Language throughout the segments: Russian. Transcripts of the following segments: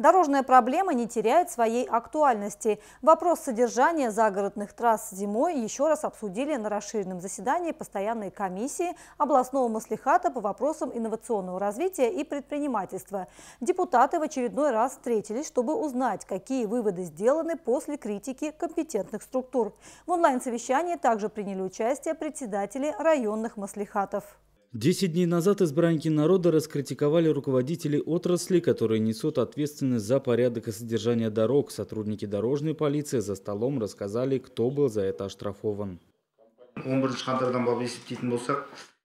Дорожная проблема не теряет своей актуальности. Вопрос содержания загородных трасс зимой еще раз обсудили на расширенном заседании постоянной комиссии областного маслихата по вопросам инновационного развития и предпринимательства. Депутаты в очередной раз встретились, чтобы узнать, какие выводы сделаны после критики компетентных структур. В онлайн-совещании также приняли участие председатели районных маслихатов. Десять дней назад избранники народа раскритиковали руководителей отрасли, которые несут ответственность за порядок и содержание дорог. Сотрудники дорожной полиции за столом рассказали, кто был за это оштрафован.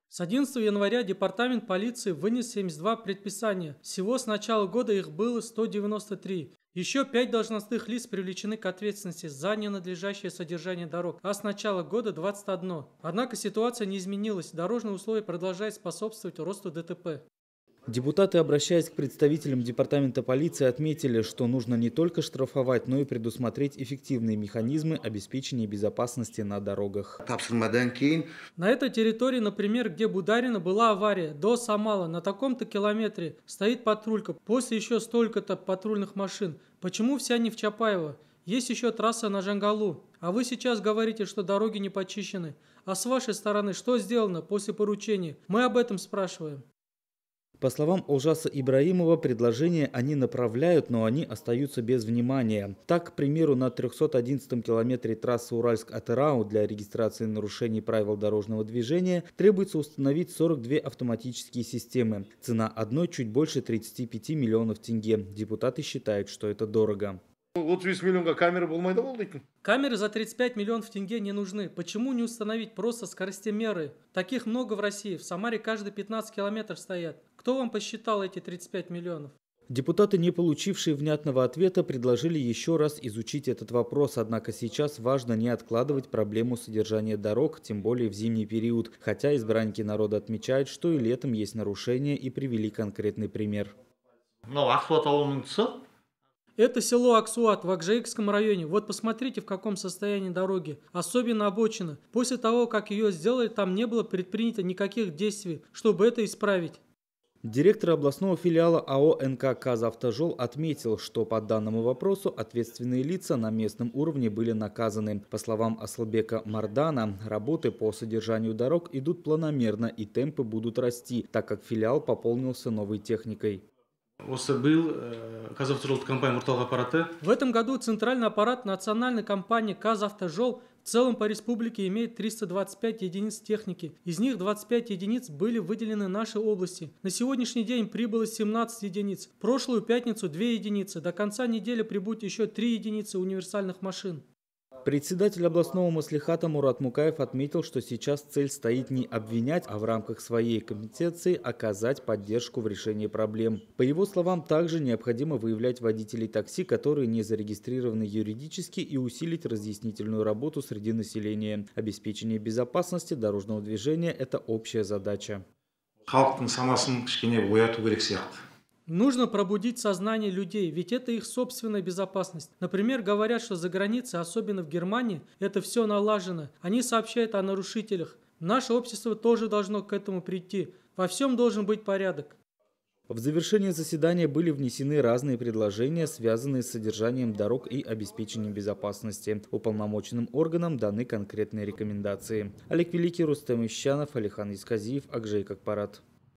С 11 января Департамент полиции вынес 72 предписания. Всего с начала года их было 193. Еще пять должностных лиц привлечены к ответственности за ненадлежащее содержание дорог, а с начала года 21. Однако ситуация не изменилась, дорожные условия продолжают способствовать росту ДТП. Депутаты, обращаясь к представителям Департамента полиции, отметили, что нужно не только штрафовать, но и предусмотреть эффективные механизмы обеспечения безопасности на дорогах. На этой территории, например, где Бударина была авария, до Самала на таком-то километре стоит патрулька, после еще столько-то патрульных машин. Почему все они в Чапаево? Есть еще трасса на Жангалу. А вы сейчас говорите, что дороги не почищены. А с вашей стороны что сделано после поручения? Мы об этом спрашиваем. По словам Ужаса Ибраимова, предложения они направляют, но они остаются без внимания. Так, к примеру, на 311-м километре трассы Уральск-Атырау для регистрации нарушений правил дорожного движения требуется установить 42 автоматические системы. Цена одной чуть больше 35 миллионов тенге. Депутаты считают, что это дорого. 35 миллионға камера болмайды ол камеры за 35 миллионов тенге не нужны почему не установить просто скоростемеры таких много в россии в самаре каждые 15 километров стоят кто вам посчитал эти 35 миллионов Депутаты, не получившие внятного ответа, предложили еще раз изучить этот вопрос, однако сейчас важно не откладывать проблему содержания дорог, тем более в зимний период, хотя избранники народа отмечают, что и летом есть нарушения и привели конкретный пример. Это село Аксуат в Акжаикском районе. Вот посмотрите, в каком состоянии дороги, особенно обочина. После того, как ее сделали, там не было предпринято никаких действий, чтобы это исправить. Директор областного филиала АО НК «Казавтожол» отметил, что по данному вопросу ответственные лица на местном уровне были наказаны. По словам Аслабека Мардана, работы по содержанию дорог идут планомерно и темпы будут расти, так как филиал пополнился новой техникой. Э, в этом году центральный аппарат национальной компании «Казавтожол» в целом по республике имеет 325 единиц техники. Из них 25 единиц были выделены нашей области. На сегодняшний день прибыло 17 единиц. прошлую пятницу 2 единицы. До конца недели прибудет еще 3 единицы универсальных машин. Председатель областного маслихата Мурат Мукаев отметил, что сейчас цель стоит не обвинять, а в рамках своей компетенции оказать поддержку в решении проблем. По его словам, также необходимо выявлять водителей такси, которые не зарегистрированы юридически, и усилить разъяснительную работу среди населения. Обеспечение безопасности дорожного движения – это общая задача. халықтың санасын кішкене ояту керек сияқты Нужно пробудить сознание людей, ведь это их собственная безопасность. Например, говорят, что за границей, особенно в Германии, это все налажено. Они сообщают о нарушителях. Наше общество тоже должно к этому прийти. Во всем должен быть порядок. В завершение заседания были внесены разные предложения, связанные с содержанием дорог и обеспечением безопасности. Уполномоченным органам даны конкретные рекомендации. Олег Великий, Рустам Ищанов, Алихан Исказиев, Акжей Какпарат.